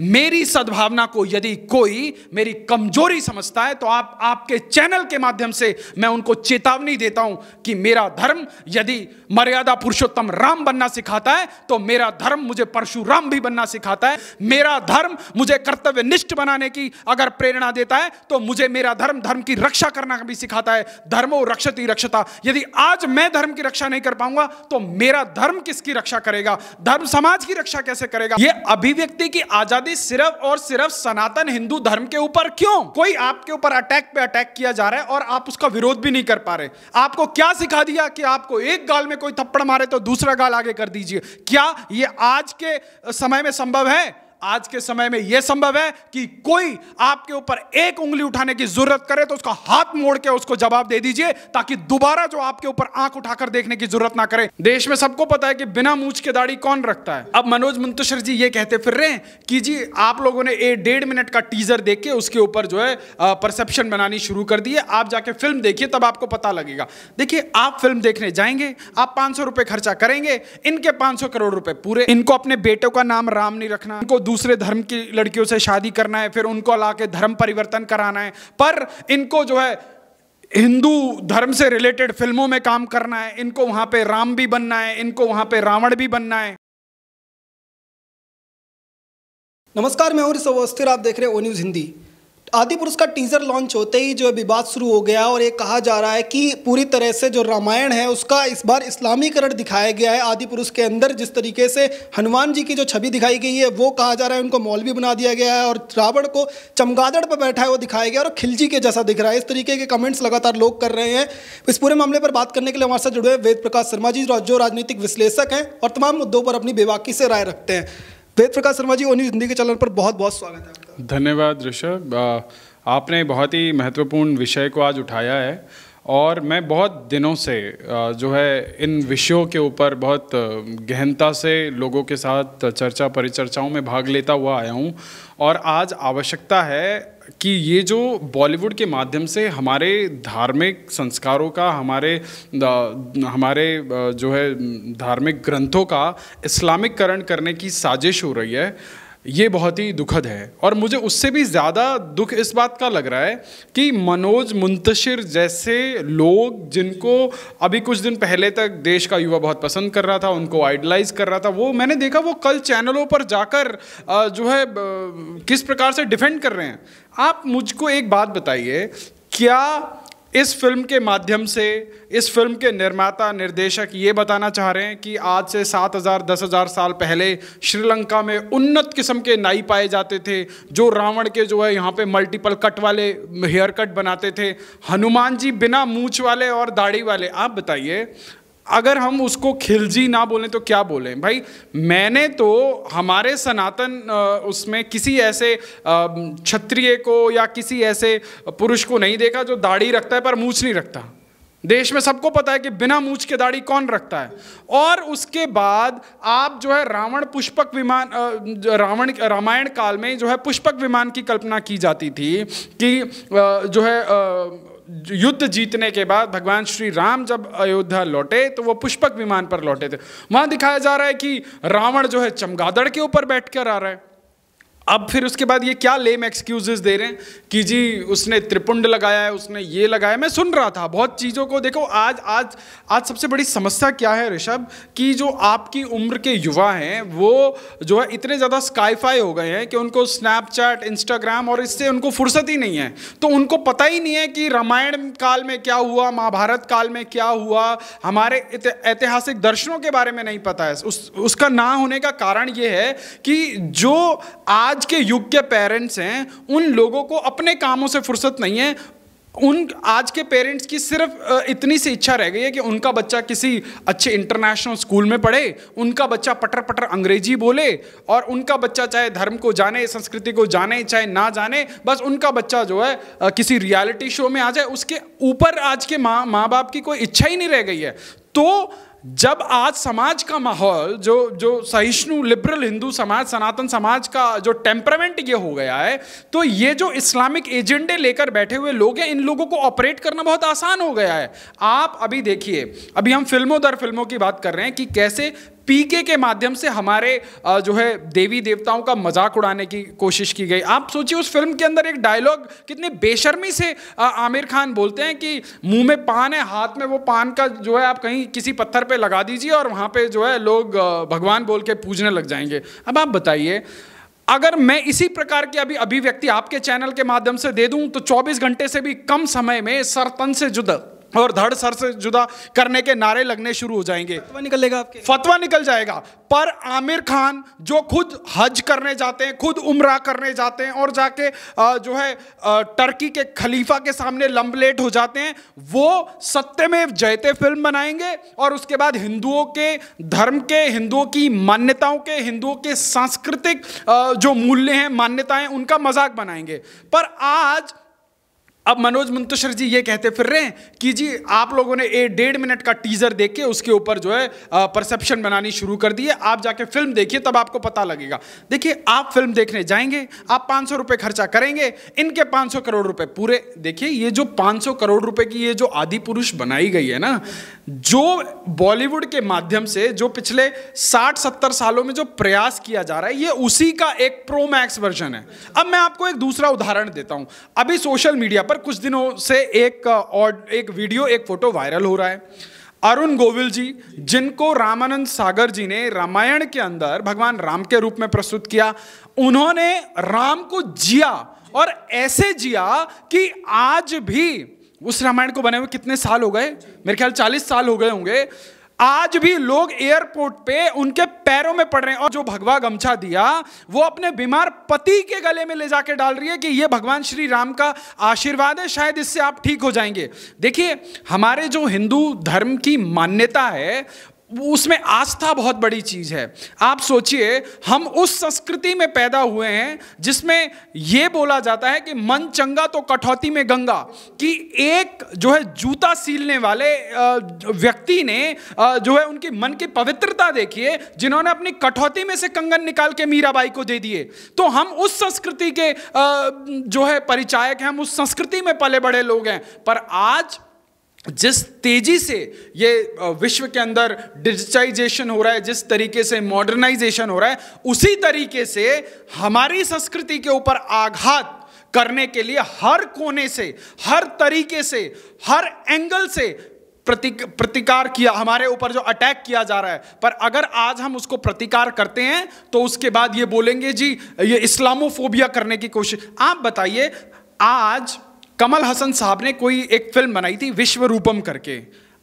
मेरी सद्भावना को यदि कोई मेरी कमजोरी समझता है तो आप आपके चैनल के माध्यम से मैं उनको चेतावनी देता हूं कि मेरा धर्म यदि मर्यादा पुरुषोत्तम राम बनना सिखाता है तो मेरा धर्म मुझे परशुराम भी बनना सिखाता है मेरा धर्म मुझे कर्तव्य निष्ठ बनाने की अगर प्रेरणा देता है तो मुझे मेरा धर्म धर्म की रक्षा करना भी सिखाता है धर्मो रक्षति रक्षता यदि आज मैं धर्म की रक्षा नहीं कर पाऊंगा तो मेरा धर्म किसकी रक्षा करेगा धर्म समाज की रक्षा कैसे करेगा यह अभिव्यक्ति की आजादी आजादी सिर्फ और सिर्फ सनातन हिंदू धर्म के ऊपर क्यों कोई आपके ऊपर अटैक पे अटैक किया जा रहा है और आप उसका विरोध भी नहीं कर पा रहे आपको क्या सिखा दिया कि आपको एक गाल में कोई थप्पड़ मारे तो दूसरा गाल आगे कर दीजिए क्या ये आज के समय में संभव है आज के समय में यह संभव है कि कोई आपके ऊपर एक उंगली उठाने की जरूरत करे तो उसका हाथ मोड़ के उसको जवाब दे दीजिए ताकि दोबारा जो आपके ऊपर आंख उठाकर देखने की जरूरत ना करे देश में सबको पता है कि बिना मूछ के दाढ़ी कौन रखता है अब मनोज मुंतशर जी ये कहते फिर रहे कि जी आप लोगों ने एक डेढ़ मिनट का टीजर देख के उसके ऊपर जो है परसेप्शन बनानी शुरू कर दी है आप जाके फिल्म देखिए तब आपको पता लगेगा देखिए आप फिल्म देखने जाएंगे आप पांच सौ खर्चा करेंगे इनके पांच करोड़ रुपए पूरे इनको अपने बेटों का नाम राम नहीं रखना इनको दूसरे धर्म की लड़कियों से शादी करना है फिर उनको ला के धर्म परिवर्तन कराना है पर इनको जो है हिंदू धर्म से रिलेटेड फिल्मों में काम करना है इनको वहां पे राम भी बनना है इनको वहां पे रावण भी बनना है नमस्कार मैं हूं अस्थिर आप देख रहे हैं ओ न्यूज़ हिंदी आदिपुरुष का टीजर लॉन्च होते ही जो विवाद शुरू हो गया और ये कहा जा रहा है कि पूरी तरह से जो रामायण है उसका इस बार इस्लामीकरण दिखाया गया है आदि पुरुष के अंदर जिस तरीके से हनुमान जी की जो छवि दिखाई गई है वो कहा जा रहा है उनको मौलवी बना दिया गया है और रावण को चमगादड़ पर बैठा है वो दिखाया गया और खिलजी के जैसा दिख रहा है इस तरीके के कमेंट्स लगातार लोग कर रहे हैं इस पूरे मामले पर बात करने के लिए हमारे साथ जुड़े हुए वेद प्रकाश शर्मा जी जो राजनीतिक विश्लेषक हैं और तमाम मुद्दों पर अपनी बेबाकी से राय रखते हैं वेद प्रकाश शर्मा जी ओनी जिंदगी के चैनल पर बहुत बहुत स्वागत है धन्यवाद ऋषभ आपने बहुत ही महत्वपूर्ण विषय को आज उठाया है और मैं बहुत दिनों से जो है इन विषयों के ऊपर बहुत गहनता से लोगों के साथ चर्चा परिचर्चाओं में भाग लेता हुआ आया हूँ और आज आवश्यकता है कि ये जो बॉलीवुड के माध्यम से हमारे धार्मिक संस्कारों का हमारे हमारे जो है धार्मिक ग्रंथों का इस्लामिककरण करने की साजिश हो रही है ये बहुत ही दुखद है और मुझे उससे भी ज़्यादा दुख इस बात का लग रहा है कि मनोज मुंतशिर जैसे लोग जिनको अभी कुछ दिन पहले तक देश का युवा बहुत पसंद कर रहा था उनको आइडलाइज कर रहा था वो मैंने देखा वो कल चैनलों पर जाकर जो है किस प्रकार से डिफेंड कर रहे हैं आप मुझको एक बात बताइए क्या इस फिल्म के माध्यम से इस फिल्म के निर्माता निर्देशक ये बताना चाह रहे हैं कि आज से सात हज़ार दस हज़ार साल पहले श्रीलंका में उन्नत किस्म के नाई पाए जाते थे जो रावण के जो है यहाँ पे मल्टीपल कट वाले हेयर कट बनाते थे हनुमान जी बिना मूछ वाले और दाढ़ी वाले आप बताइए अगर हम उसको खिलजी ना बोलें तो क्या बोलें भाई मैंने तो हमारे सनातन उसमें किसी ऐसे क्षत्रिय को या किसी ऐसे पुरुष को नहीं देखा जो दाढ़ी रखता है पर मूछ नहीं रखता देश में सबको पता है कि बिना मूछ के दाढ़ी कौन रखता है और उसके बाद आप जो है रावण पुष्पक विमान रावण रामायण काल में जो है पुष्पक विमान की कल्पना की जाती थी कि जो है युद्ध जीतने के बाद भगवान श्री राम जब अयोध्या लौटे तो वो पुष्पक विमान पर लौटे थे वहां दिखाया जा रहा है कि रावण जो है चमगादड़ के ऊपर बैठकर आ रहा है अब फिर उसके बाद ये क्या लेम एक्सक्यूजेज दे रहे हैं कि जी उसने त्रिपुंड लगाया है उसने ये लगाया मैं सुन रहा था बहुत चीज़ों को देखो आज आज आज सबसे बड़ी समस्या क्या है ऋषभ कि जो आपकी उम्र के युवा हैं वो जो है इतने ज़्यादा स्काईफाई हो गए हैं कि उनको स्नैपचैट इंस्टाग्राम और इससे उनको फुर्सत ही नहीं है तो उनको पता ही नहीं है कि रामायण काल में क्या हुआ महाभारत काल में क्या हुआ हमारे ऐतिहासिक दर्शनों के बारे में नहीं पता है उस, उसका ना होने का कारण ये है कि जो आज आज के युग के पेरेंट्स हैं उन लोगों को अपने कामों से फुर्सत नहीं है उन आज के पेरेंट्स की सिर्फ इतनी सी इच्छा रह गई है कि उनका बच्चा किसी अच्छे इंटरनेशनल स्कूल में पढ़े उनका बच्चा पटर पटर अंग्रेजी बोले और उनका बच्चा चाहे धर्म को जाने संस्कृति को जाने चाहे ना जाने बस उनका बच्चा जो है किसी रियलिटी शो में आ जाए उसके ऊपर आज के माँ माँ बाप की कोई इच्छा ही नहीं रह गई है तो जब आज समाज का माहौल जो जो सहिष्णु लिबरल हिंदू समाज सनातन समाज का जो टेम्परामेंट ये हो गया है तो ये जो इस्लामिक एजेंडे लेकर बैठे हुए लोग हैं इन लोगों को ऑपरेट करना बहुत आसान हो गया है आप अभी देखिए अभी हम फिल्मों दर फिल्मों की बात कर रहे हैं कि कैसे पीके के माध्यम से हमारे जो है देवी देवताओं का मजाक उड़ाने की कोशिश की गई आप सोचिए उस फिल्म के अंदर एक डायलॉग कितने बेशर्मी से आमिर खान बोलते हैं कि मुंह में पान है हाथ में वो पान का जो है आप कहीं किसी पत्थर पे लगा दीजिए और वहाँ पे जो है लोग भगवान बोल के पूजने लग जाएंगे अब आप बताइए अगर मैं इसी प्रकार की अभी अभिव्यक्ति आपके चैनल के माध्यम से दे दूं तो 24 घंटे से भी कम समय में सरतन से जुदा और धड़ सर से जुदा करने के नारे लगने शुरू हो जाएंगे फतवा निकलेगा आपके फतवा निकल जाएगा पर आमिर खान जो खुद हज करने जाते हैं खुद उमरा करने जाते हैं और जाके जो है टर्की के खलीफा के सामने लंबलेट हो जाते हैं वो सत्य में जयते फिल्म बनाएंगे और उसके बाद हिंदुओं के धर्म के हिंदुओं की मान्यताओं के हिंदुओं के सांस्कृतिक जो मूल्य हैं मान्यताएं उनका मजाक बनाएंगे पर आज अब मनोज मुंतशर जी ये कहते फिर रहे हैं कि जी आप लोगों ने एक डेढ़ मिनट का टीजर देख के उसके ऊपर जो है परसेप्शन बनानी शुरू कर दी है आप जाके फिल्म देखिए तब आपको पता लगेगा देखिए आप फिल्म देखने जाएंगे आप पाँच सौ खर्चा करेंगे इनके पाँच करोड़ रुपये पूरे देखिए ये जो पाँच करोड़ रुपये की ये जो आदि पुरुष बनाई गई है ना जो बॉलीवुड के माध्यम से जो पिछले साठ सत्तर सालों में जो प्रयास किया जा रहा है ये उसी का एक प्रोमैक्स वर्जन है अब मैं आपको एक दूसरा उदाहरण देता हूं अभी सोशल मीडिया पर पर कुछ दिनों से एक और एक वीडियो एक फोटो वायरल हो रहा है अरुण गोविल जी जिनको रामानंद सागर जी ने रामायण के अंदर भगवान राम के रूप में प्रस्तुत किया उन्होंने राम को जिया और ऐसे जिया कि आज भी उस रामायण को बने हुए कितने साल हो गए मेरे ख्याल चालीस साल हो गए होंगे आज भी लोग एयरपोर्ट पे उनके पैरों में पड़ रहे हैं और जो भगवा गमछा दिया वो अपने बीमार पति के गले में ले जाके डाल रही है कि ये भगवान श्री राम का आशीर्वाद है शायद इससे आप ठीक हो जाएंगे देखिए हमारे जो हिंदू धर्म की मान्यता है उसमें आस्था बहुत बड़ी चीज़ है आप सोचिए हम उस संस्कृति में पैदा हुए हैं जिसमें यह बोला जाता है कि मन चंगा तो कठौती में गंगा कि एक जो है जूता सीलने वाले व्यक्ति ने जो है उनकी मन की पवित्रता देखिए जिन्होंने अपनी कठौती में से कंगन निकाल के मीराबाई को दे दिए तो हम उस संस्कृति के जो है परिचायक हैं हम उस संस्कृति में पले बड़े लोग हैं पर आज जिस तेजी से ये विश्व के अंदर डिजिटाइजेशन हो रहा है जिस तरीके से मॉडर्नाइजेशन हो रहा है उसी तरीके से हमारी संस्कृति के ऊपर आघात करने के लिए हर कोने से हर तरीके से हर एंगल से प्रतिक प्रतिकार किया हमारे ऊपर जो अटैक किया जा रहा है पर अगर आज हम उसको प्रतिकार करते हैं तो उसके बाद ये बोलेंगे जी ये इस्लामोफोबिया करने की कोशिश आप बताइए आज कमल हसन साहब ने कोई एक फिल्म बनाई थी विश्व रूपम करके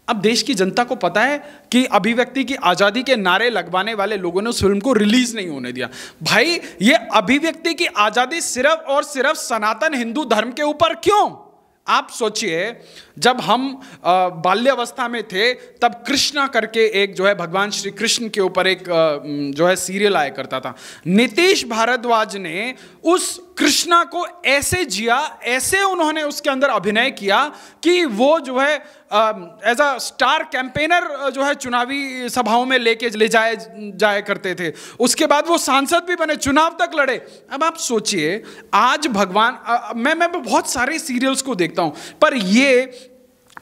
अब देश की जनता को पता है कि अभिव्यक्ति की आज़ादी के नारे लगवाने वाले लोगों ने उस फिल्म को रिलीज नहीं होने दिया भाई ये अभिव्यक्ति की आज़ादी सिर्फ और सिर्फ सनातन हिंदू धर्म के ऊपर क्यों आप सोचिए जब हम बाल्यावस्था में थे तब कृष्णा करके एक जो है भगवान श्री कृष्ण के ऊपर एक जो है सीरियल आया करता था नीतीश भारद्वाज ने उस कृष्णा को ऐसे जिया ऐसे उन्होंने उसके अंदर अभिनय किया कि वो जो है एज अ स्टार कैंपेनर जो है चुनावी सभाओं में लेके ले जाए जाया करते थे उसके बाद वो सांसद भी बने चुनाव तक लड़े अब आप सोचिए आज भगवान आ, मैं मैं बहुत सारे सीरियल्स को देखता हूँ पर ये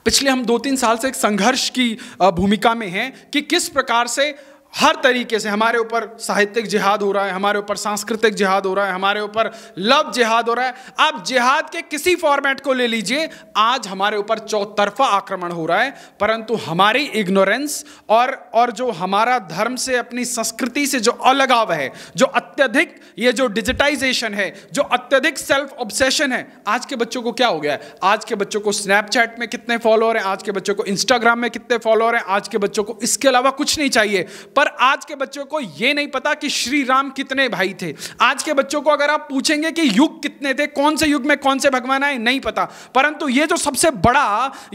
पिछले हम दो तीन साल से एक संघर्ष की भूमिका में हैं कि किस प्रकार से हर तरीके से हमारे ऊपर साहित्यिक जिहाद हो रहा है हमारे ऊपर सांस्कृतिक जिहाद हो रहा है हमारे ऊपर लव जिहाद हो रहा है आप जिहाद के किसी फॉर्मेट को ले लीजिए आज हमारे ऊपर चौतरफा आक्रमण हो रहा है परंतु हमारी इग्नोरेंस और और जो हमारा धर्म से अपनी संस्कृति से जो अलगाव है जो अत्यधिक ये जो डिजिटाइजेशन है जो अत्यधिक सेल्फ ऑब्सेशन है आज के बच्चों को क्या हो गया है आज के बच्चों को स्नैपचैट में कितने फॉलोअर हैं आज के बच्चों को इंस्टाग्राम में कितने फॉलोअर हैं आज के बच्चों को इसके अलावा कुछ नहीं चाहिए पर पर आज के बच्चों को यह नहीं पता कि श्री राम कितने भाई थे आज के बच्चों को अगर आप पूछेंगे कि युग कितने थे कौन से युग में कौन से भगवान आए नहीं पता परंतु ये जो सबसे बड़ा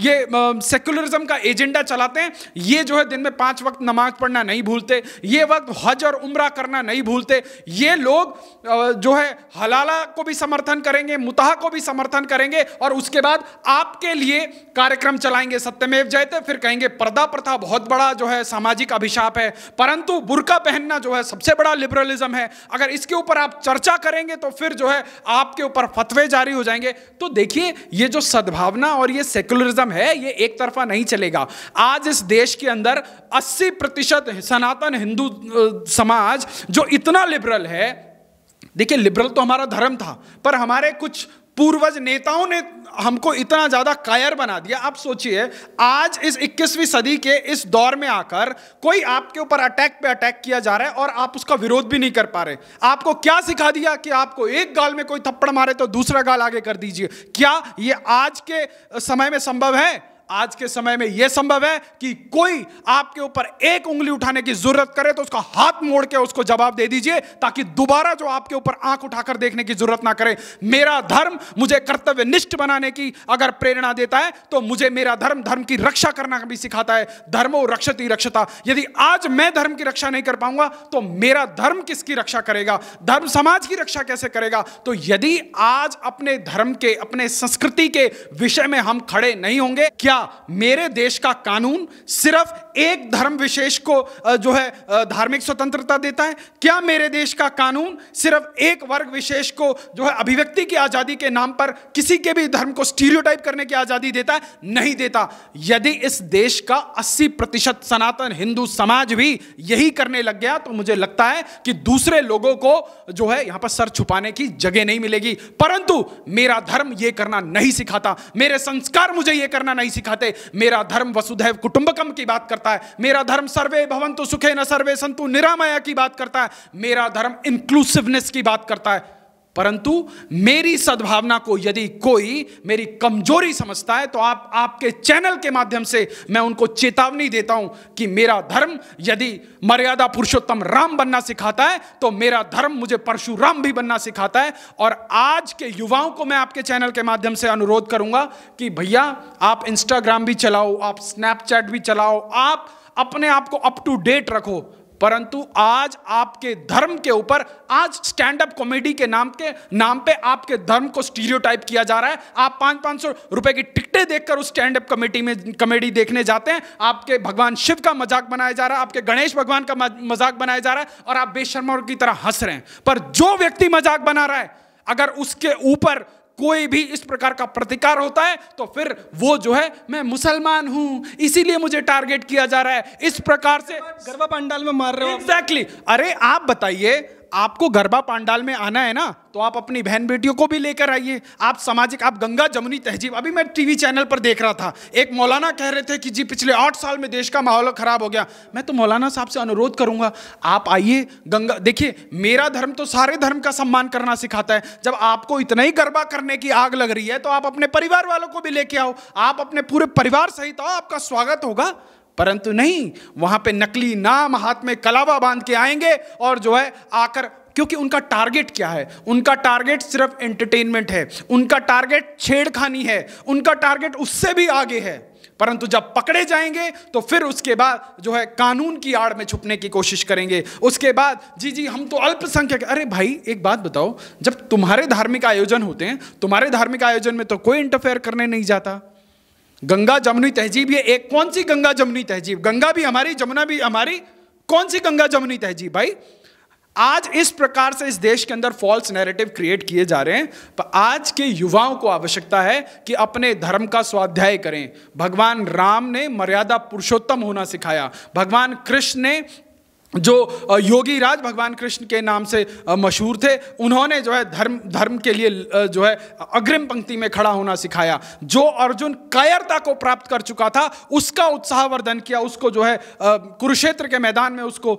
ये सेक्युलरिज्म का एजेंडा चलाते हैं ये जो है दिन में पांच वक्त नमाज पढ़ना नहीं भूलते ये वक्त हज और उम्र करना नहीं भूलते ये लोग जो है हलाला को भी समर्थन करेंगे मुताह को भी समर्थन करेंगे और उसके बाद आपके लिए कार्यक्रम चलाएंगे सत्यमेव जयते फिर कहेंगे पर्दा प्रथा बहुत बड़ा जो है सामाजिक अभिशाप है परंतु बुरका पहनना जो है सबसे बड़ा लिबरलिज्म है अगर इसके ऊपर आप चर्चा करेंगे तो फिर जो है आपके ऊपर फतवे जारी हो जाएंगे तो देखिए ये जो सद्भावना और ये सेकुलरिज्म है ये एक तरफा नहीं चलेगा आज इस देश के अंदर 80 प्रतिशत सनातन हिंदू समाज जो इतना लिबरल है देखिए लिबरल तो हमारा धर्म था पर हमारे कुछ पूर्वज नेताओं ने हमको इतना ज़्यादा कायर बना दिया आप सोचिए आज इस 21वीं सदी के इस दौर में आकर कोई आपके ऊपर अटैक पे अटैक किया जा रहा है और आप उसका विरोध भी नहीं कर पा रहे आपको क्या सिखा दिया कि आपको एक गाल में कोई थप्पड़ मारे तो दूसरा गाल आगे कर दीजिए क्या ये आज के समय में संभव है आज के समय में यह संभव है कि कोई आपके ऊपर एक उंगली उठाने की जरूरत करे तो उसका हाथ मोड़ के उसको जवाब दे दीजिए ताकि दोबारा जो आपके ऊपर आंख उठाकर देखने की जरूरत ना करे मेरा धर्म मुझे कर्तव्य निष्ठ बनाने की अगर प्रेरणा देता है तो मुझे मेरा धर्म धर्म की रक्षा करना भी सिखाता है धर्मो रक्षति रक्षता यदि आज मैं धर्म की रक्षा नहीं कर पाऊंगा तो मेरा धर्म किसकी रक्षा करेगा धर्म समाज की रक्षा कैसे करेगा तो यदि आज अपने धर्म के अपने संस्कृति के विषय में हम खड़े नहीं होंगे क्या मेरे देश का कानून सिर्फ एक धर्म विशेष को जो है धार्मिक स्वतंत्रता देता है क्या मेरे देश का कानून सिर्फ एक वर्ग विशेष को जो है अभिव्यक्ति की आज़ादी के नाम पर किसी के भी धर्म को स्टीरियोटाइप करने की आज़ादी देता है नहीं देता यदि इस देश का 80 प्रतिशत सनातन हिंदू समाज भी यही करने लग गया तो मुझे लगता है कि दूसरे लोगों को जो है यहां पर सर छुपाने की जगह नहीं मिलेगी परंतु मेरा धर्म यह करना नहीं सिखाता मेरे संस्कार मुझे यह करना नहीं सिखा सिखाते मेरा धर्म वसुधैव कुटुंबकम की बात करता है मेरा धर्म सर्वे भवंतु सुखे न सर्वे संतु निरामया की बात करता है मेरा धर्म इंक्लूसिवनेस की बात करता है परंतु मेरी सद्भावना को यदि कोई मेरी कमजोरी समझता है तो आप आपके चैनल के माध्यम से मैं उनको चेतावनी देता हूं कि मेरा धर्म यदि मर्यादा पुरुषोत्तम राम बनना सिखाता है तो मेरा धर्म मुझे परशुराम भी बनना सिखाता है और आज के युवाओं को मैं आपके चैनल के माध्यम से अनुरोध करूंगा कि भैया आप इंस्टाग्राम भी चलाओ आप स्नैपचैट भी चलाओ आप अपने आप को अप टू डेट रखो परंतु आज आपके धर्म के ऊपर आज स्टैंड अप कॉमेडी के नाम के नाम पे आपके धर्म को स्टीरियोटाइप किया जा रहा है आप पाँच पाँच सौ रुपए की टिकटें देखकर उस स्टैंड अप कमेटी में कॉमेडी देखने जाते हैं आपके भगवान शिव का मजाक बनाया जा रहा है आपके गणेश भगवान का मजाक बनाया जा रहा है और आप बेशर्मा की तरह हंस रहे हैं पर जो व्यक्ति मजाक बना रहा है अगर उसके ऊपर कोई भी इस प्रकार का प्रतिकार होता है तो फिर वो जो है मैं मुसलमान हूं इसीलिए मुझे टारगेट किया जा रहा है इस प्रकार से गरबा पंडाल में मार रहे हो एग्जैक्टली exactly. अरे आप बताइए आपको गरबा पांडाल में आना है ना तो आप अपनी बहन बेटियों को भी लेकर आइए आप सामाजिक आप गंगा जमुनी तहजीब अभी मैं टीवी चैनल पर देख रहा था एक मौलाना कह रहे थे कि जी पिछले आठ साल में देश का माहौल खराब हो गया मैं तो मौलाना साहब से अनुरोध करूंगा आप आइए गंगा देखिए मेरा धर्म तो सारे धर्म का सम्मान करना सिखाता है जब आपको इतना ही गरबा करने की आग लग रही है तो आप अपने परिवार वालों को भी लेके आओ आप अपने पूरे परिवार सहित आओ आपका स्वागत होगा परंतु नहीं वहां पे नकली नाम हाथ में कलावा बांध के आएंगे और जो है आकर क्योंकि उनका टारगेट क्या है उनका टारगेट सिर्फ एंटरटेनमेंट है उनका टारगेट छेड़खानी है उनका टारगेट उससे भी आगे है परंतु जब पकड़े जाएंगे तो फिर उसके बाद जो है कानून की आड़ में छुपने की कोशिश करेंगे उसके बाद जी जी हम तो अल्पसंख्यक अरे भाई एक बात बताओ जब तुम्हारे धार्मिक आयोजन होते हैं तुम्हारे धार्मिक आयोजन में तो कोई इंटरफेयर करने नहीं जाता गंगा जमुनी तहजीब ये एक कौन सी गंगा जमुनी तहजीब गंगा भी हमारी जमुना भी हमारी कौन सी गंगा जमुनी तहजीब भाई आज इस प्रकार से इस देश के अंदर फॉल्स नैरेटिव क्रिएट किए जा रहे हैं पर आज के युवाओं को आवश्यकता है कि अपने धर्म का स्वाध्याय करें भगवान राम ने मर्यादा पुरुषोत्तम होना सिखाया भगवान कृष्ण ने जो योगी राज भगवान कृष्ण के नाम से मशहूर थे उन्होंने जो है धर्म धर्म के लिए जो है अग्रिम पंक्ति में खड़ा होना सिखाया जो अर्जुन कायरता को प्राप्त कर चुका था उसका उत्साहवर्धन किया उसको जो है कुरुक्षेत्र के मैदान में उसको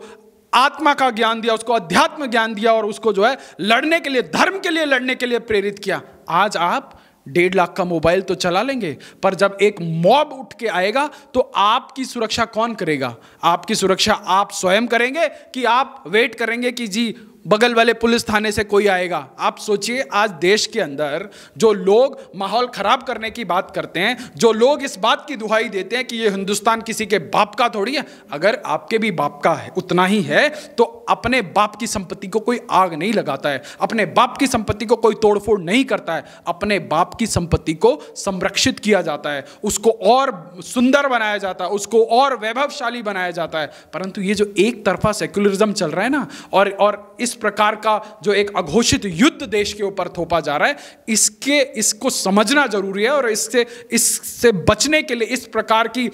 आत्मा का ज्ञान दिया उसको अध्यात्म ज्ञान दिया और उसको जो है लड़ने के लिए धर्म के लिए लड़ने के लिए प्रेरित किया आज आप डेढ़ लाख का मोबाइल तो चला लेंगे पर जब एक मॉब उठ के आएगा तो आपकी सुरक्षा कौन करेगा आपकी सुरक्षा आप स्वयं करेंगे कि आप वेट करेंगे कि जी बगल वाले पुलिस थाने से कोई आएगा आप सोचिए आज देश के अंदर जो लोग माहौल खराब करने की बात करते हैं जो लोग इस बात की दुहाई देते हैं कि ये हिंदुस्तान किसी के बाप का थोड़ी है अगर आपके भी बाप का है उतना ही है तो अपने बाप की संपत्ति को कोई आग नहीं लगाता है अपने बाप की संपत्ति को कोई तोड़फोड़ नहीं करता है अपने बाप की संपत्ति को संरक्षित किया जाता है उसको और सुंदर बनाया जाता है उसको और वैभवशाली बनाया जाता है परंतु ये जो एक तरफा सेक्युलरिज्म चल रहा है ना और और इस इस प्रकार का जो एक अघोषित युद्ध देश के ऊपर थोपा जा रहा है इसके इसको समझना जरूरी है और इससे इससे बचने के लिए इस प्रकार की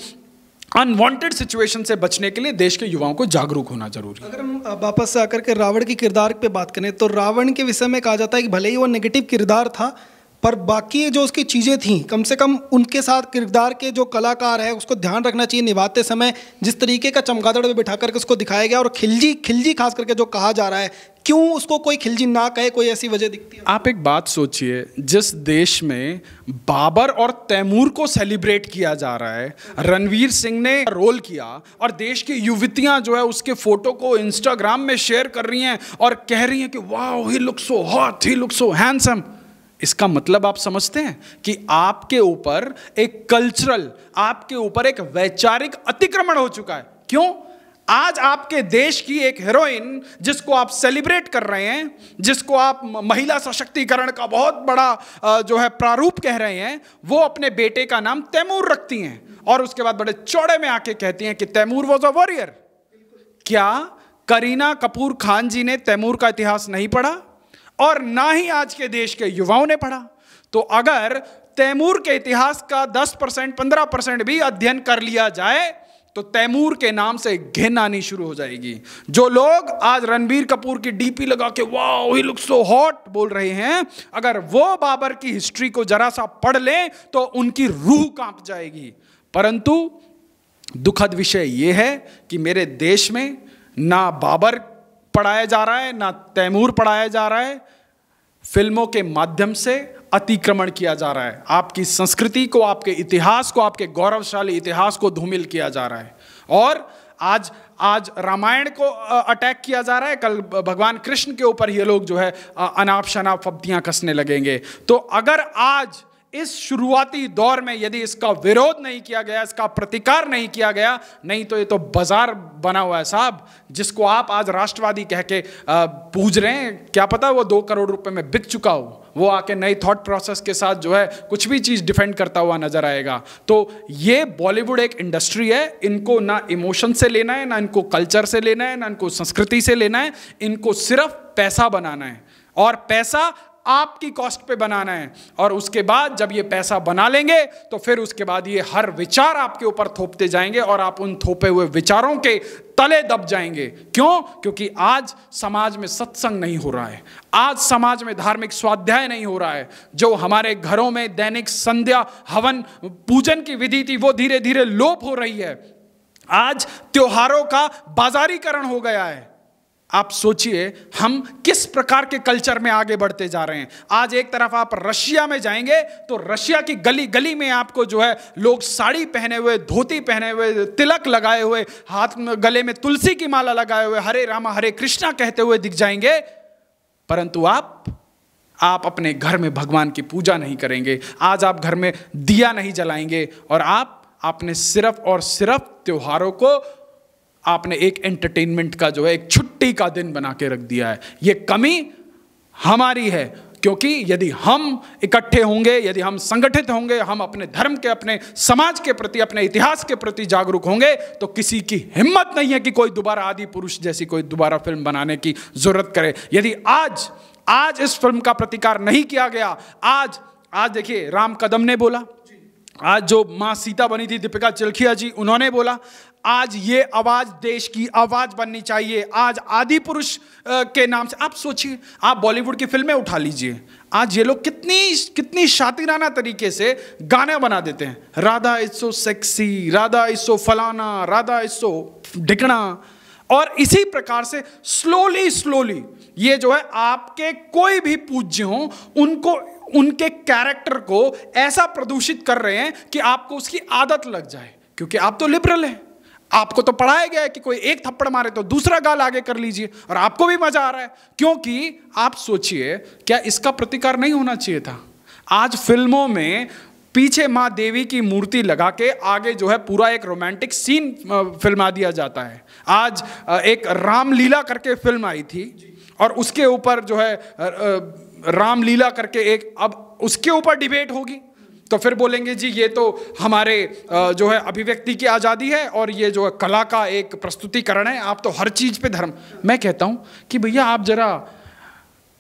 अनवांटेड सिचुएशन से बचने के लिए देश के युवाओं को जागरूक होना जरूरी है अगर हम वापस से आकर के रावण के किरदार पे बात करें तो रावण के विषय में कहा जाता है कि भले ही वो नेगेटिव किरदार था पर बाकी जो उसकी चीज़ें थी कम से कम उनके साथ किरदार के जो कलाकार है उसको ध्यान रखना चाहिए निभाते समय जिस तरीके का चमगादड़ में बिठा करके उसको दिखाया गया और खिलजी खिलजी खास करके जो कहा जा रहा है क्यों उसको कोई खिलजी ना कहे कोई ऐसी वजह दिखती है आप एक बात सोचिए जिस देश में बाबर और तैमूर को सेलिब्रेट किया जा रहा है रणवीर सिंह ने रोल किया और देश की युवतियां जो है उसके फोटो को इंस्टाग्राम में शेयर कर रही हैं और कह रही हैं कि वाह he look so hot he look so handsome इसका मतलब आप समझते हैं कि आपके ऊपर एक कल्चरल आपके ऊपर एक वैचारिक अतिक्रमण हो चुका है क्यों आज आपके देश की एक हीरोइन जिसको आप सेलिब्रेट कर रहे हैं जिसको आप महिला सशक्तिकरण का बहुत बड़ा जो है प्रारूप कह रहे हैं वो अपने बेटे का नाम तैमूर रखती हैं और उसके बाद बड़े चौड़े में आके कहती हैं कि तैमूर वॉज अ वॉरियर क्या करीना कपूर खान जी ने तैमूर का इतिहास नहीं पढ़ा और ना ही आज के देश के युवाओं ने पढ़ा तो अगर तैमूर के इतिहास का 10 परसेंट पंद्रह परसेंट भी अध्ययन कर लिया जाए तो तैमूर के नाम से घिन आनी शुरू हो जाएगी जो लोग आज रणबीर कपूर की डीपी लगा के वाह ही लुक सो हॉट बोल रहे हैं अगर वो बाबर की हिस्ट्री को जरा सा पढ़ लें तो उनकी रूह कांप जाएगी परंतु दुखद विषय यह है कि मेरे देश में ना बाबर पढ़ाया जा रहा है ना तैमूर पढ़ाया जा रहा है फिल्मों के माध्यम से अतिक्रमण किया जा रहा है आपकी संस्कृति को आपके इतिहास को आपके गौरवशाली इतिहास को धूमिल किया जा रहा है और आज आज रामायण को अटैक किया जा रहा है कल भगवान कृष्ण के ऊपर ये लोग जो है अनाप शनाप फब्तियाँ कसने लगेंगे तो अगर आज इस शुरुआती दौर में यदि इसका विरोध नहीं किया गया इसका प्रतिकार नहीं किया गया नहीं तो ये तो बाजार बना हुआ है साहब जिसको आप आज राष्ट्रवादी कह के पूज रहे हैं क्या पता वो दो करोड़ रुपए में बिक चुका हो वो आके नई थॉट प्रोसेस के साथ जो है कुछ भी चीज़ डिफेंड करता हुआ नजर आएगा तो ये बॉलीवुड एक इंडस्ट्री है इनको ना इमोशन से लेना है ना इनको कल्चर से लेना है ना इनको संस्कृति से लेना है इनको सिर्फ पैसा बनाना है और पैसा आपकी कॉस्ट पे बनाना है और उसके बाद जब ये पैसा बना लेंगे तो फिर उसके बाद ये हर विचार आपके ऊपर थोपते जाएंगे और आप उन थोपे हुए विचारों के तले दब जाएंगे क्यों क्योंकि आज समाज में सत्संग नहीं हो रहा है आज समाज में धार्मिक स्वाध्याय नहीं हो रहा है जो हमारे घरों में दैनिक संध्या हवन पूजन की विधि थी वो धीरे धीरे लोप हो रही है आज त्योहारों का बाजारीकरण हो गया है आप सोचिए हम किस प्रकार के कल्चर में आगे बढ़ते जा रहे हैं आज एक तरफ आप रशिया में जाएंगे तो रशिया की गली गली में आपको जो है लोग साड़ी पहने हुए धोती पहने हुए तिलक लगाए हुए हाथ में गले में तुलसी की माला लगाए हुए हरे रामा हरे कृष्णा कहते हुए दिख जाएंगे परंतु आप आप अपने घर में भगवान की पूजा नहीं करेंगे आज आप घर में दिया नहीं जलाएंगे और आप आपने सिर्फ और सिर्फ त्योहारों को आपने एक एंटरटेनमेंट का जो है एक छुट्टी का दिन बना के रख दिया है ये कमी हमारी है क्योंकि यदि हम इकट्ठे होंगे यदि हम संगठित होंगे हम अपने धर्म के अपने समाज के प्रति अपने इतिहास के प्रति जागरूक होंगे तो किसी की हिम्मत नहीं है कि कोई दोबारा आदि पुरुष जैसी कोई दोबारा फिल्म बनाने की जरूरत करे यदि आज आज इस फिल्म का प्रतिकार नहीं किया गया आज आज देखिए राम कदम ने बोला आज जो माँ सीता बनी थी दीपिका चिलखिया जी उन्होंने बोला आज ये आवाज देश की आवाज बननी चाहिए आज आदि पुरुष के नाम से आप सोचिए आप बॉलीवुड की फिल्में उठा लीजिए आज ये लोग कितनी कितनी शातिराना तरीके से गाने बना देते हैं Radha is so sexy Radha is so फलाना राधा इज सो ढिकना और इसी प्रकार से स्लोली स्लोली ये जो है आपके कोई भी पूज्य हो उनको उनके कैरेक्टर को ऐसा प्रदूषित कर रहे हैं कि आपको उसकी आदत लग जाए क्योंकि आप तो लिबरल हैं आपको तो पढ़ाया गया है कि कोई एक थप्पड़ मारे तो दूसरा गाल आगे कर लीजिए और आपको भी मजा आ रहा है क्योंकि आप सोचिए क्या इसका प्रतिकार नहीं होना चाहिए था आज फिल्मों में पीछे माँ देवी की मूर्ति लगा के आगे जो है पूरा एक रोमांटिक सीन फिल्मा दिया जाता है आज एक रामलीला करके फिल्म आई थी और उसके ऊपर जो है रामलीला करके एक अब उसके ऊपर डिबेट होगी तो फिर बोलेंगे जी ये तो हमारे जो है अभिव्यक्ति की आज़ादी है और ये जो है कला का एक प्रस्तुतिकरण है आप तो हर चीज़ पे धर्म मैं कहता हूँ कि भैया आप ज़रा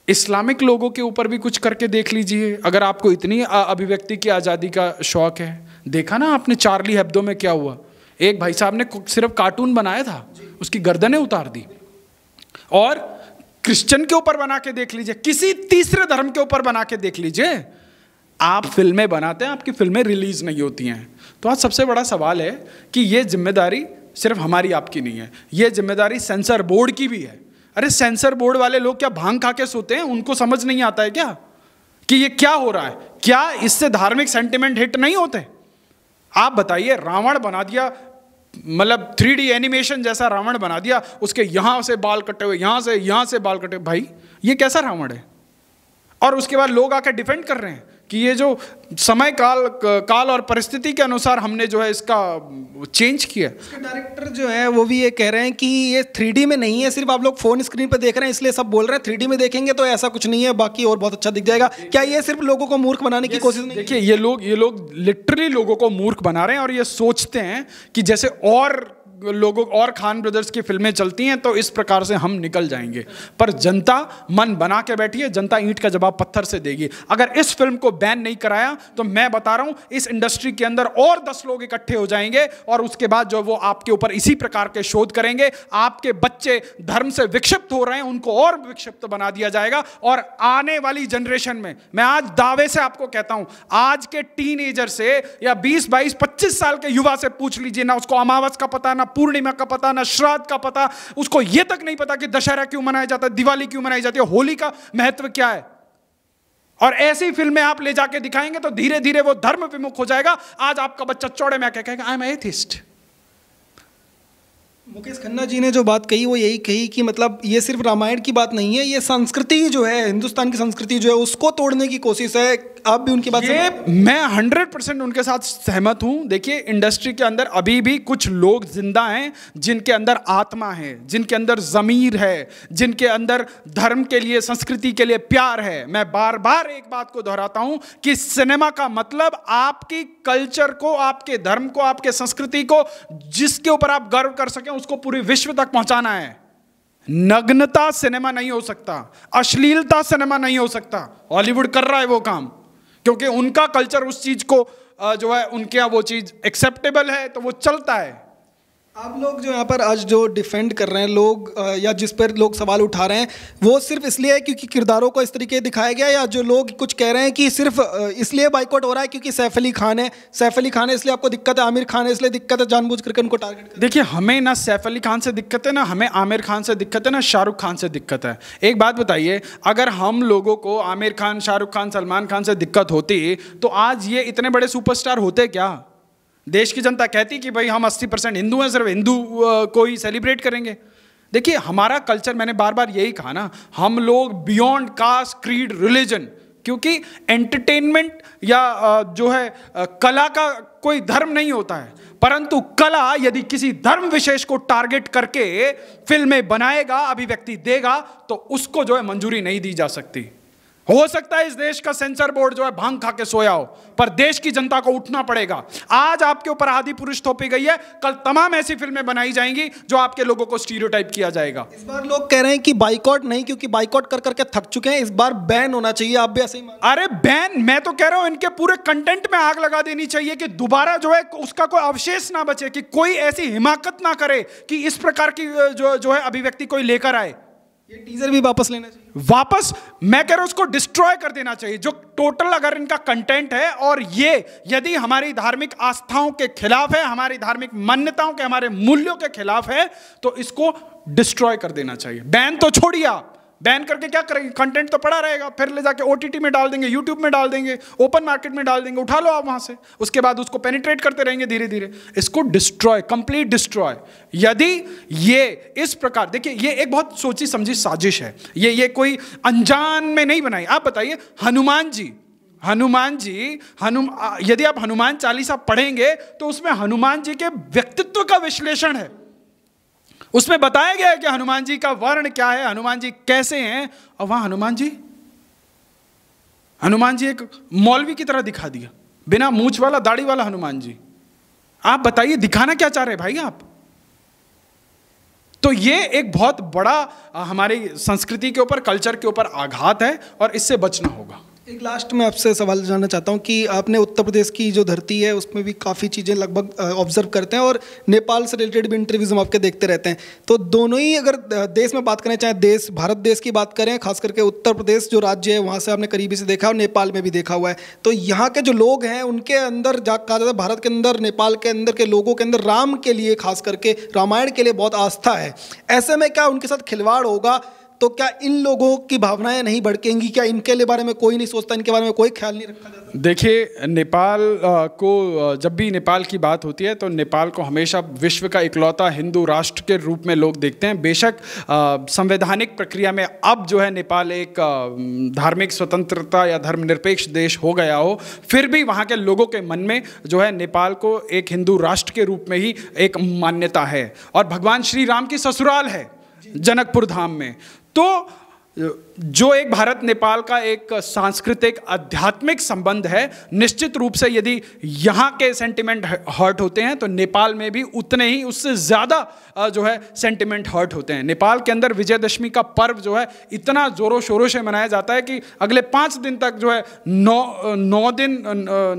इस्लामिक लोगों के ऊपर भी कुछ करके देख लीजिए अगर आपको इतनी अभिव्यक्ति की आज़ादी का शौक है देखा ना आपने चार्ली हब्दों में क्या हुआ एक भाई साहब ने सिर्फ कार्टून बनाया था उसकी गर्दनें उतार दी और क्रिश्चियन के ऊपर बना के देख लीजिए किसी तीसरे धर्म के ऊपर बना के देख लीजिए आप फिल्में बनाते हैं आपकी फिल्में रिलीज़ नहीं होती हैं तो आज सबसे बड़ा सवाल है कि ये जिम्मेदारी सिर्फ हमारी आपकी नहीं है ये जिम्मेदारी सेंसर बोर्ड की भी है अरे सेंसर बोर्ड वाले लोग क्या भांग खा के सोते हैं उनको समझ नहीं आता है क्या कि ये क्या हो रहा है क्या इससे धार्मिक सेंटिमेंट हिट नहीं होते आप बताइए रावण बना दिया मतलब थ्री डी एनिमेशन जैसा रावण बना दिया उसके यहाँ से बाल कटे हुए यहाँ से यहाँ से बाल कटे भाई ये कैसा रावण है और उसके बाद लोग आकर डिफेंड कर रहे हैं कि ये जो समय काल काल और परिस्थिति के अनुसार हमने जो है इसका चेंज किया इसके डायरेक्टर जो है वो भी ये कह रहे हैं कि ये थ्री में नहीं है सिर्फ आप लोग फोन स्क्रीन पर देख रहे हैं इसलिए सब बोल रहे हैं थ्री में देखेंगे तो ऐसा कुछ नहीं है बाकी और बहुत अच्छा दिख जाएगा क्या ये सिर्फ लोगों को मूर्ख बनाने की कोशिश नहीं देखिए ये लोग ये लोग लिटरली लोगों को मूर्ख बना रहे हैं और ये सोचते हैं कि जैसे और लोगों और खान ब्रदर्स की फिल्में चलती हैं तो इस प्रकार से हम निकल जाएंगे पर जनता मन बना के बैठी है जनता ईंट का जवाब पत्थर से देगी अगर इस फिल्म को बैन नहीं कराया तो मैं बता रहा हूं इस इंडस्ट्री के अंदर और दस लोग इकट्ठे हो जाएंगे और उसके बाद जो वो आपके ऊपर इसी प्रकार के शोध करेंगे आपके बच्चे धर्म से विक्षिप्त हो रहे हैं उनको और विक्षिप्त बना दिया जाएगा और आने वाली जनरेशन में मैं आज दावे से आपको कहता हूं आज के टीन से या बीस बाईस पच्चीस साल के युवा से पूछ लीजिए ना उसको अमावस का पता ना ना पूर्णिमा का पता ना श्राद्ध का पता उसको यह तक नहीं पता कि दशहरा क्यों मनाया जाता है दिवाली क्यों मनाई जाती है होली का महत्व क्या है और ऐसी फिल्में आप ले जाके दिखाएंगे तो धीरे धीरे वो धर्म विमुख हो जाएगा आज आपका बच्चा चौड़े में आके कहेगा I am atheist Mukesh Khanna ji ने जो बात कही वो यही कही कि मतलब ये सिर्फ रामायण की बात नहीं है ये संस्कृति जो है हिंदुस्तान की संस्कृति जो है उसको तोड़ने की कोशिश है आप भी उनकी बात ये मैं हंड्रेड परसेंट उनके साथ सहमत हूँ देखिए इंडस्ट्री के अंदर अभी भी कुछ लोग जिंदा हैं जिनके अंदर आत्मा है जिनके अंदर ज़मीर है जिनके अंदर धर्म के लिए संस्कृति के लिए प्यार है मैं बार बार एक बात को दोहराता हूँ कि सिनेमा का मतलब आपकी कल्चर को आपके धर्म को आपके संस्कृति को जिसके ऊपर आप गर्व कर सकें उसको पूरे विश्व तक पहुंचाना है नग्नता सिनेमा नहीं हो सकता अश्लीलता सिनेमा नहीं हो सकता हॉलीवुड कर रहा है वो काम क्योंकि उनका कल्चर उस चीज़ को जो है उनके यहाँ वो चीज़ एक्सेप्टेबल है तो वो चलता है आप लोग जो यहाँ पर आज जो डिफेंड कर रहे हैं लोग या जिस पर लोग सवाल उठा रहे हैं वो सिर्फ इसलिए है क्योंकि किरदारों को इस तरीके दिखाया गया या जो लोग कुछ कह रहे हैं कि सिर्फ इसलिए बाइकआउट हो रहा है क्योंकि सैफ अली खान है सैफ अली खान है इसलिए आपको दिक्कत है आमिर खान है इसलिए दिक्कत है जानबूझ करके उनको टारगेट देखिए हमें ना सैफ अली खान से दिक्कत है ना हमें आमिर खान से दिक्कत है ना शाहरुख खान से दिक्कत है एक बात बताइए अगर हम लोगों को आमिर खान शाहरुख खान सलमान खान से दिक्कत होती तो आज ये इतने बड़े सुपरस्टार होते क्या देश की जनता कहती कि भाई हम 80 परसेंट हिंदू हैं सिर्फ हिंदू को ही सेलिब्रेट करेंगे देखिए हमारा कल्चर मैंने बार बार यही कहा ना हम लोग बियॉन्ड कास्ट क्रीड रिलीजन क्योंकि एंटरटेनमेंट या जो है कला का कोई धर्म नहीं होता है परंतु कला यदि किसी धर्म विशेष को टारगेट करके फिल्में बनाएगा अभिव्यक्ति देगा तो उसको जो है मंजूरी नहीं दी जा सकती हो सकता है इस देश का सेंसर बोर्ड जो है भांग खा के सोया हो पर देश की जनता को उठना पड़ेगा आज आपके ऊपर आदि पुरुष थोपी गई है कल तमाम ऐसी फिल्में बनाई जाएंगी जो आपके लोगों को स्टीरियोटाइप किया जाएगा इस बार लोग कह रहे हैं कि बाइकआउट नहीं क्योंकि बाइकआउट कर करके थक चुके हैं इस बार बैन होना चाहिए आप भी ऐसे ही अरे बैन मैं तो कह रहा हूं इनके पूरे कंटेंट में आग लगा देनी चाहिए कि दोबारा जो है उसका कोई अवशेष ना बचे कि कोई ऐसी हिमाकत ना करे कि इस प्रकार की जो जो है अभिव्यक्ति कोई लेकर आए ये टीजर भी वापस लेना चाहिए वापस मैं कह रहा हूं उसको डिस्ट्रॉय कर देना चाहिए जो टोटल अगर इनका कंटेंट है और ये यदि हमारी धार्मिक आस्थाओं के खिलाफ है हमारी धार्मिक मान्यताओं के हमारे मूल्यों के खिलाफ है तो इसको डिस्ट्रॉय कर देना चाहिए बैन तो छोड़िए आप बैन करके क्या करेंगे कंटेंट तो पड़ा रहेगा फिर ले जाके ओ में डाल देंगे यूट्यूब में डाल देंगे ओपन मार्केट में डाल देंगे उठा लो आप वहाँ से उसके बाद उसको पेनिट्रेट करते रहेंगे धीरे धीरे इसको डिस्ट्रॉय कंप्लीट डिस्ट्रॉय यदि ये इस प्रकार देखिए ये एक बहुत सोची समझी साजिश है ये ये कोई अनजान में नहीं बनाई आप बताइए हनुमान जी हनुमान जी हनुम यदि आप हनुमान चालीसा पढ़ेंगे तो उसमें हनुमान जी के व्यक्तित्व का विश्लेषण है उसमें बताया गया है कि हनुमान जी का वर्ण क्या है हनुमान जी कैसे हैं और वहां हनुमान जी हनुमान जी एक मौलवी की तरह दिखा दिया बिना मूछ वाला दाढ़ी वाला हनुमान जी आप बताइए दिखाना क्या चाह रहे भाई आप तो ये एक बहुत बड़ा हमारी संस्कृति के ऊपर कल्चर के ऊपर आघात है और इससे बचना होगा एक लास्ट में आपसे सवाल जानना चाहता हूँ कि आपने उत्तर प्रदेश की जो धरती है उसमें भी काफ़ी चीज़ें लगभग ऑब्जर्व करते हैं और नेपाल से रिलेटेड भी इंटरव्यूज़ हम आपके देखते रहते हैं तो दोनों ही अगर देश में बात करें चाहे देश भारत देश की बात करें खास करके उत्तर प्रदेश जो राज्य है वहाँ से आपने करीबी से देखा और नेपाल में भी देखा हुआ है तो यहाँ के जो लोग हैं उनके अंदर जा कहा जाता है भारत के अंदर नेपाल के अंदर के लोगों के अंदर राम के लिए खास करके रामायण के लिए बहुत आस्था है ऐसे में क्या उनके साथ खिलवाड़ होगा तो क्या इन लोगों की भावनाएं नहीं भड़केंगी क्या इनके लिए बारे में कोई नहीं सोचता इनके बारे में कोई ख्याल नहीं रखा जाता देखिए नेपाल को जब भी नेपाल की बात होती है तो नेपाल को हमेशा विश्व का इकलौता हिंदू राष्ट्र के रूप में लोग देखते हैं बेशक संवैधानिक प्रक्रिया में अब जो है नेपाल एक धार्मिक स्वतंत्रता या धर्मनिरपेक्ष देश हो गया हो फिर भी वहाँ के लोगों के मन में जो है नेपाल को एक हिंदू राष्ट्र के रूप में ही एक मान्यता है और भगवान श्री राम की ससुराल है जनकपुर धाम में तो जो एक भारत नेपाल का एक सांस्कृतिक आध्यात्मिक संबंध है निश्चित रूप से यदि यहाँ के सेंटिमेंट हर्ट होते हैं तो नेपाल में भी उतने ही उससे ज़्यादा जो है सेंटिमेंट हर्ट होते हैं नेपाल के अंदर विजयदशमी का पर्व जो है इतना ज़ोरों शोरों से मनाया जाता है कि अगले पाँच दिन तक जो है नौ नौ दिन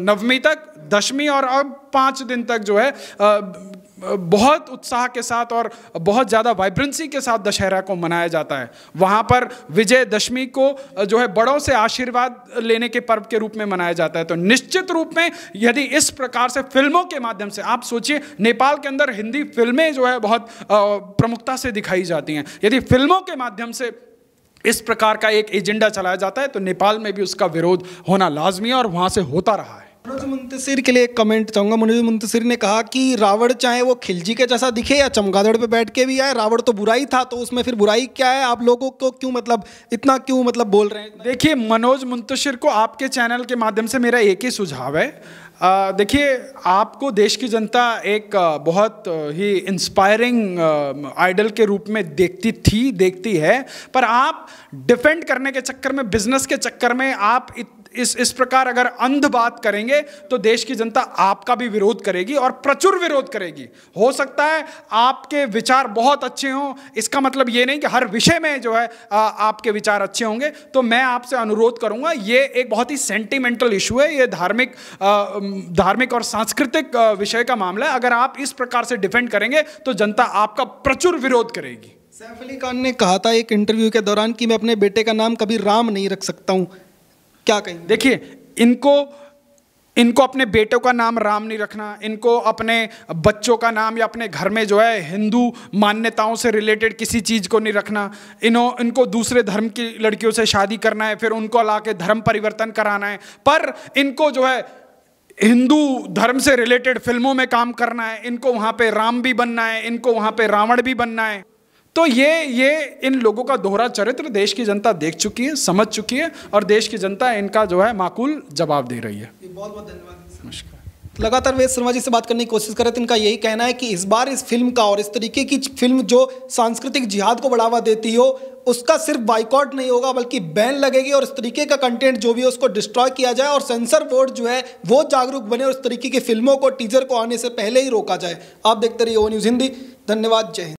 नवमी तक दशमी और अब पाँच दिन तक जो है बहुत उत्साह के साथ और बहुत ज़्यादा वाइब्रेंसी के साथ दशहरा को मनाया जाता है वहाँ पर विजय दशमी को जो है बड़ों से आशीर्वाद लेने के पर्व के रूप में मनाया जाता है तो निश्चित रूप में यदि इस प्रकार से फिल्मों के माध्यम से आप सोचिए नेपाल के अंदर हिंदी फिल्में जो है बहुत प्रमुखता से दिखाई जाती हैं यदि फिल्मों के माध्यम से इस प्रकार का एक एजेंडा चलाया जाता है तो नेपाल में भी उसका विरोध होना लाजमी है और वहाँ से होता रहा है मनोज मुंतसिर के लिए एक कमेंट चाहूँगा मनोज मुंतसिर ने कहा कि रावण चाहे वो खिलजी के जैसा दिखे या चमगादड़ पे बैठ के भी आए रावण तो बुरा ही था तो उसमें फिर बुराई क्या है आप लोगों को क्यों मतलब इतना क्यों मतलब बोल रहे हैं देखिए मनोज मुंतशिर को आपके चैनल के माध्यम से मेरा एक ही सुझाव है देखिए आपको देश की जनता एक बहुत ही इंस्पायरिंग आइडल के रूप में देखती थी देखती है पर आप डिफेंड करने के चक्कर में बिजनेस के चक्कर में आप इस इस प्रकार अगर अंध बात करेंगे तो देश की जनता आपका भी विरोध करेगी और प्रचुर विरोध करेगी हो सकता है आपके विचार बहुत अच्छे हों इसका मतलब ये नहीं कि हर विषय में जो है आ, आपके विचार अच्छे होंगे तो मैं आपसे अनुरोध करूंगा ये एक बहुत ही सेंटिमेंटल इशू है ये धार्मिक धार्मिक और सांस्कृतिक विषय का मामला है अगर आप इस प्रकार से डिफेंड करेंगे तो जनता आपका प्रचुर विरोध करेगी सैफ अली खान ने कहा था एक इंटरव्यू के दौरान कि मैं अपने बेटे का नाम कभी राम नहीं रख सकता हूँ क्या कहेंगे देखिए इनको इनको अपने बेटों का नाम राम नहीं रखना इनको अपने बच्चों का नाम या अपने घर में जो है हिंदू मान्यताओं से रिलेटेड किसी चीज़ को नहीं रखना इनो इनको दूसरे धर्म की लड़कियों से शादी करना है फिर उनको ला के धर्म परिवर्तन कराना है पर इनको जो है हिंदू धर्म से रिलेटेड फिल्मों में काम करना है इनको वहाँ पे राम भी बनना है इनको वहाँ पे रावण भी बनना है तो ये ये इन लोगों का दोहरा चरित्र देश की जनता देख चुकी है समझ चुकी है और देश की जनता इनका जो है माकूल जवाब दे रही है बहुत बहुत धन्यवाद नमस्कार लगातार वेद शर्मा जी से बात करने की कोशिश कर रहे थे इनका यही कहना है कि इस बार इस फिल्म का और इस तरीके की फिल्म जो सांस्कृतिक जिहाद को बढ़ावा देती हो उसका सिर्फ बाइकआउट नहीं होगा बल्कि बैन लगेगी और इस तरीके का कंटेंट जो भी है उसको डिस्ट्रॉय किया जाए और सेंसर बोर्ड जो है वो जागरूक बने और इस तरीके की फिल्मों को टीजर को आने से पहले ही रोका जाए आप देखते रहिए ओ न्यूज़ हिंदी धन्यवाद जय हिंद